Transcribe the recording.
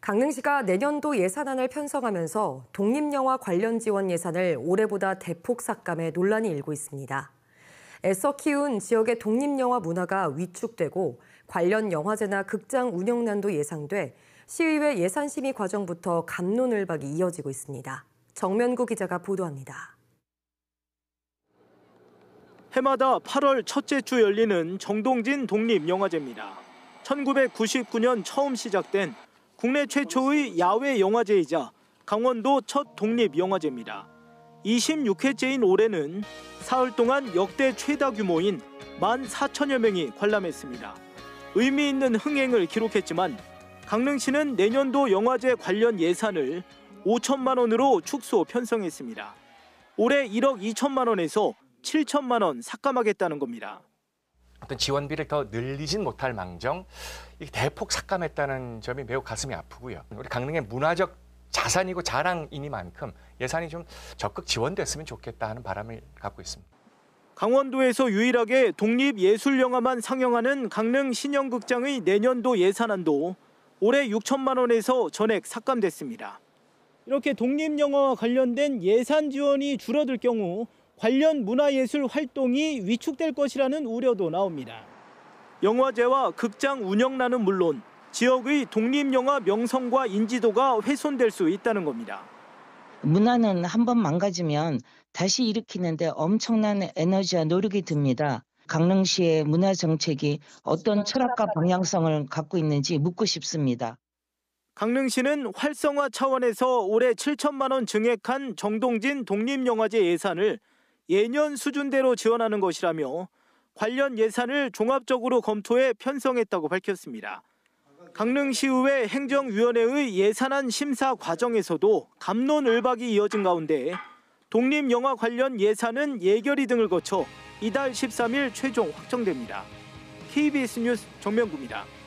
강릉시가 내년도 예산안을 편성하면서 독립영화 관련 지원 예산을 올해보다 대폭 삭감해 논란이 일고 있습니다. 애써 키운 지역의 독립영화 문화가 위축되고 관련 영화제나 극장 운영난도 예상돼 시의회 예산심의 과정부터 감론을박이 이어지고 있습니다. 정면구 기자가 보도합니다. 해마다 8월 첫째 주 열리는 정동진 독립영화제입니다. 1999년 처음 시작된 국내 최초의 야외 영화제이자 강원도 첫 독립 영화제입니다. 26회째인 올해는 사흘 동안 역대 최다 규모인 1 4 0 0 0여 명이 관람했습니다. 의미 있는 흥행을 기록했지만 강릉시는 내년도 영화제 관련 예산을 5천만 원으로 축소 편성했습니다. 올해 1억 2천만 원에서 7천만 원 삭감하겠다는 겁니다. 어떤 지원비를 더 늘리진 못할 망정 대폭 삭감했다는 점이 매우 가슴이 아프고요. 우리 강릉의 문화적 자산이고 자랑이니만큼 예산이 좀 적극 지원됐으면 좋겠다 하는 바람을 갖고 있습니다. 강원도에서 유일하게 독립예술영화만 상영하는 강릉 신영극장의 내년도 예산안도 올해 6천만 원에서 전액 삭감됐습니다. 이렇게 독립영화와 관련된 예산 지원이 줄어들 경우 관련 문화예술 활동이 위축될 것이라는 우려도 나옵니다. 영화제와 극장 운영난은 물론 지역의 독립영화 명성과 인지도가 훼손될 수 있다는 겁니다. 문화는 한 번 망가지면 다시 일으키는데 엄청난 에너지와 노력이 듭니다. 강릉시의 문화 정책이 어떤 철학과 방향성을 갖고 있는지 묻고 싶습니다. 강릉시는 활성화 차원에서 올해 7천만 원 증액한 정동진 독립영화제 예산을 예년 수준대로 지원하는 것이라며 관련 예산을 종합적으로 검토해 편성했다고 밝혔습니다. 강릉시의회 행정위원회의 예산안 심사 과정에서도 감론을박이 이어진 가운데 독립영화 관련 예산은 예결위 등을 거쳐 이달 13일 최종 확정됩니다. KBS 뉴스 정명구입니다.